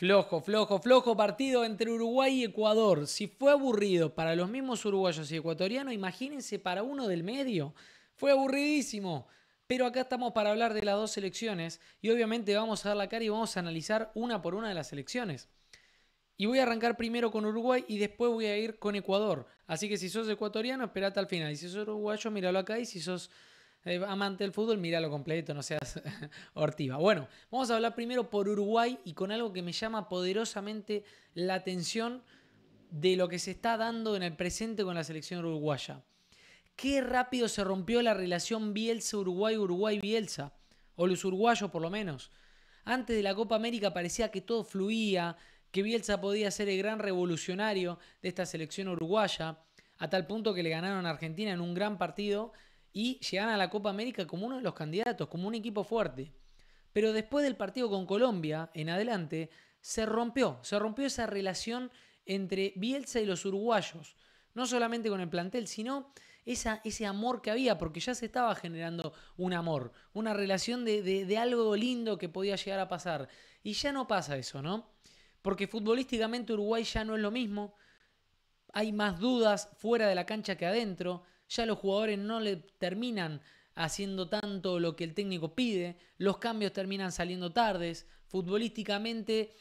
Flojo, flojo, flojo partido entre Uruguay y Ecuador. Si fue aburrido para los mismos uruguayos y ecuatorianos, imagínense para uno del medio. Fue aburridísimo. Pero acá estamos para hablar de las dos selecciones y obviamente vamos a dar la cara y vamos a analizar una por una de las selecciones. Y voy a arrancar primero con Uruguay y después voy a ir con Ecuador. Así que si sos ecuatoriano, esperate al final. Y si sos uruguayo, míralo acá. Y si sos eh, amante del fútbol, míralo completo, no seas hortiva. Bueno, vamos a hablar primero por Uruguay y con algo que me llama poderosamente la atención de lo que se está dando en el presente con la selección uruguaya. Qué rápido se rompió la relación Bielsa-Uruguay-Uruguay-Bielsa, o los uruguayos por lo menos. Antes de la Copa América parecía que todo fluía, que Bielsa podía ser el gran revolucionario de esta selección uruguaya, a tal punto que le ganaron a Argentina en un gran partido y llegan a la Copa América como uno de los candidatos, como un equipo fuerte. Pero después del partido con Colombia, en adelante, se rompió, se rompió esa relación entre Bielsa y los uruguayos, no solamente con el plantel, sino esa, ese amor que había, porque ya se estaba generando un amor, una relación de, de algo lindo que podía llegar a pasar. Y ya no pasa eso, ¿no? Porque futbolísticamente Uruguay ya no es lo mismo, hay más dudas fuera de la cancha que adentro, ya los jugadores no le terminan haciendo tanto lo que el técnico pide, los cambios terminan saliendo tardes, futbolísticamente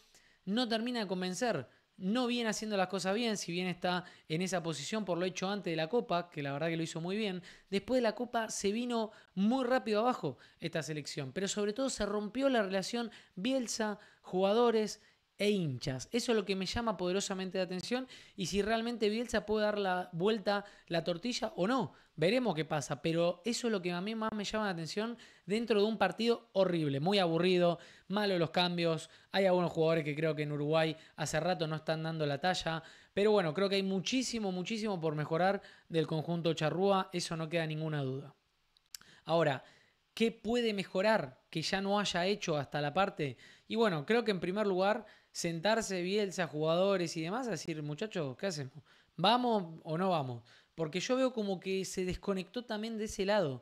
no termina de convencer, no viene haciendo las cosas bien, si bien está en esa posición por lo hecho antes de la Copa, que la verdad que lo hizo muy bien, después de la Copa se vino muy rápido abajo esta selección, pero sobre todo se rompió la relación Bielsa, jugadores e hinchas. Eso es lo que me llama poderosamente la atención y si realmente Bielsa puede dar la vuelta la tortilla o no. Veremos qué pasa, pero eso es lo que a mí más me llama la atención dentro de un partido horrible, muy aburrido, malo los cambios. Hay algunos jugadores que creo que en Uruguay hace rato no están dando la talla, pero bueno, creo que hay muchísimo, muchísimo por mejorar del conjunto Charrúa, eso no queda ninguna duda. Ahora, ¿qué puede mejorar que ya no haya hecho hasta la parte? Y bueno, creo que en primer lugar sentarse Bielsa, jugadores y demás a decir, muchachos, ¿qué hacemos? ¿Vamos o no vamos? Porque yo veo como que se desconectó también de ese lado.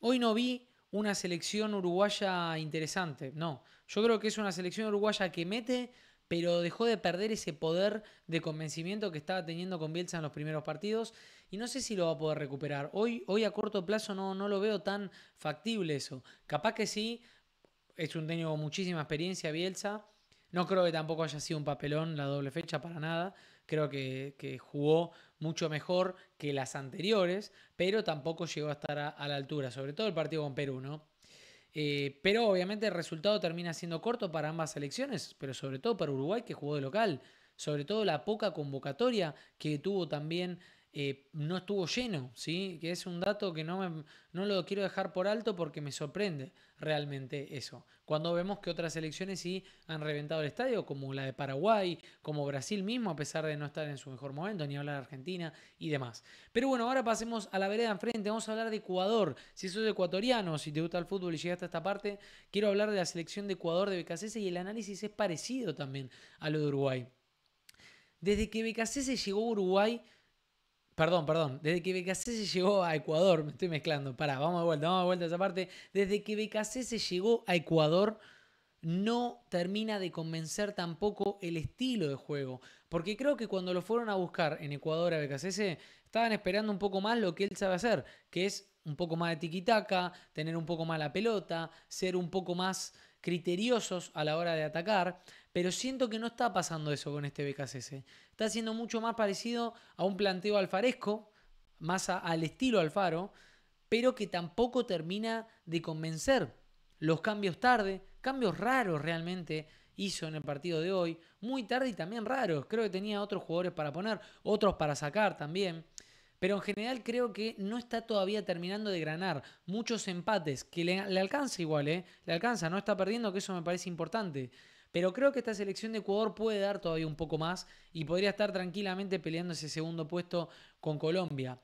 Hoy no vi una selección uruguaya interesante, no. Yo creo que es una selección uruguaya que mete, pero dejó de perder ese poder de convencimiento que estaba teniendo con Bielsa en los primeros partidos y no sé si lo va a poder recuperar. Hoy, hoy a corto plazo no, no lo veo tan factible eso. Capaz que sí, es un técnico con muchísima experiencia Bielsa, no creo que tampoco haya sido un papelón la doble fecha para nada. Creo que, jugó mucho mejor que las anteriores, pero tampoco llegó a estar a, la altura, sobre todo el partido con Perú, ¿no? Eh, pero obviamente el resultado termina siendo corto para ambas selecciones, pero sobre todo para Uruguay que jugó de local, sobre todo la poca convocatoria que tuvo también eh, no estuvo lleno, ¿sí? que es un dato que no, no lo quiero dejar por alto porque me sorprende realmente eso. Cuando vemos que otras selecciones sí han reventado el estadio, como la de Paraguay, como Brasil mismo, a pesar de no estar en su mejor momento, ni hablar de Argentina y demás. Pero bueno, ahora pasemos a la vereda enfrente, vamos a hablar de Ecuador. Si sos ecuatoriano, si te gusta el fútbol y llegaste a esta parte, quiero hablar de la selección de Ecuador de Becasese y el análisis es parecido también a lo de Uruguay. Desde que Becasese llegó a Uruguay, Perdón, perdón. Desde que se llegó a Ecuador, me estoy mezclando. Pará, vamos de vuelta, vamos de vuelta a esa parte. Desde que se llegó a Ecuador, no termina de convencer tampoco el estilo de juego. Porque creo que cuando lo fueron a buscar en Ecuador a se estaban esperando un poco más lo que él sabe hacer, que es un poco más de tiquitaca, tener un poco más la pelota, ser un poco más criteriosos a la hora de atacar. Pero siento que no está pasando eso con este BKCC. Está siendo mucho más parecido a un planteo alfaresco, más al estilo Alfaro, pero que tampoco termina de convencer. Los cambios tarde, cambios raros realmente hizo en el partido de hoy, muy tarde y también raros. Creo que tenía otros jugadores para poner, otros para sacar también. Pero en general creo que no está todavía terminando de granar. Muchos empates, que le, le alcanza igual, ¿eh? Le alcanza, no está perdiendo, que eso me parece importante. Pero creo que esta selección de Ecuador puede dar todavía un poco más y podría estar tranquilamente peleando ese segundo puesto con Colombia.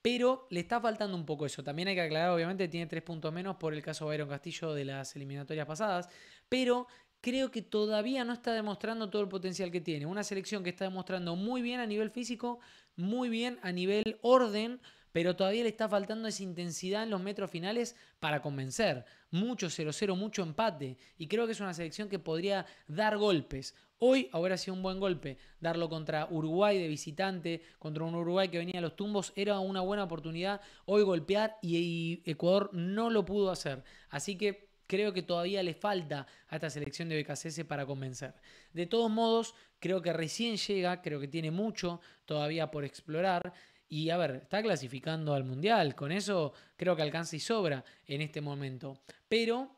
Pero le está faltando un poco eso. También hay que aclarar, obviamente, tiene tres puntos menos por el caso de Byron Castillo de las eliminatorias pasadas. Pero creo que todavía no está demostrando todo el potencial que tiene. Una selección que está demostrando muy bien a nivel físico, muy bien a nivel orden, pero todavía le está faltando esa intensidad en los metros finales para convencer. Mucho 0-0, mucho empate, y creo que es una selección que podría dar golpes. Hoy hubiera sido un buen golpe darlo contra Uruguay de visitante, contra un Uruguay que venía a los tumbos, era una buena oportunidad hoy golpear y Ecuador no lo pudo hacer. Así que creo que todavía le falta a esta selección de BKCS para convencer. De todos modos, creo que recién llega, creo que tiene mucho todavía por explorar. Y a ver, está clasificando al Mundial, con eso creo que alcanza y sobra en este momento. Pero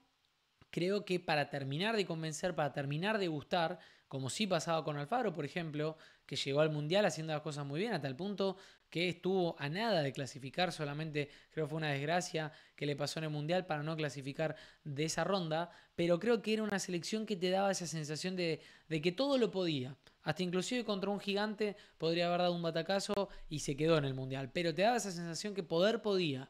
creo que para terminar de convencer, para terminar de gustar, como sí pasaba con Alfaro, por ejemplo, que llegó al Mundial haciendo las cosas muy bien, a tal punto que estuvo a nada de clasificar, solamente creo fue una desgracia que le pasó en el Mundial para no clasificar de esa ronda, pero creo que era una selección que te daba esa sensación de que todo lo podía, hasta inclusive contra un gigante podría haber dado un batacazo y se quedó en el Mundial. Pero te daba esa sensación que poder podía.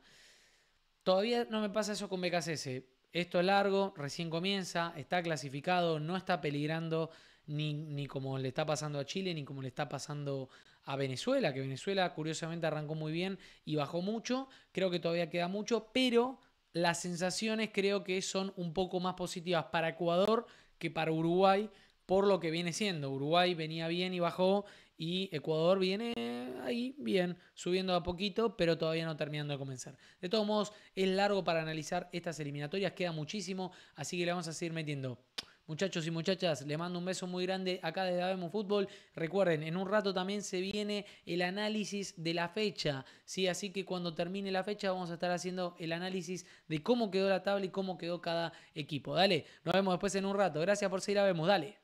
Todavía no me pasa eso con BKSS. Esto es largo, recién comienza, está clasificado, no está peligrando ni, ni, como le está pasando a Chile, ni como le está pasando a Venezuela, que Venezuela curiosamente arrancó muy bien y bajó mucho, creo que todavía queda mucho, pero las sensaciones creo que son un poco más positivas para Ecuador que para Uruguay, por lo que viene siendo. Uruguay venía bien y bajó y Ecuador viene ahí bien, subiendo a poquito, pero todavía no terminando de comenzar. De todos modos, es largo para analizar estas eliminatorias, queda muchísimo, así que le vamos a seguir metiendo. Muchachos y muchachas, les mando un beso muy grande acá de Abemos Fútbol. Recuerden, en un rato también se viene el análisis de la fecha. ¿sí? Así que cuando termine la fecha vamos a estar haciendo el análisis de cómo quedó la tabla y cómo quedó cada equipo. Dale, nos vemos después en un rato. Gracias por seguir Abemos. Dale.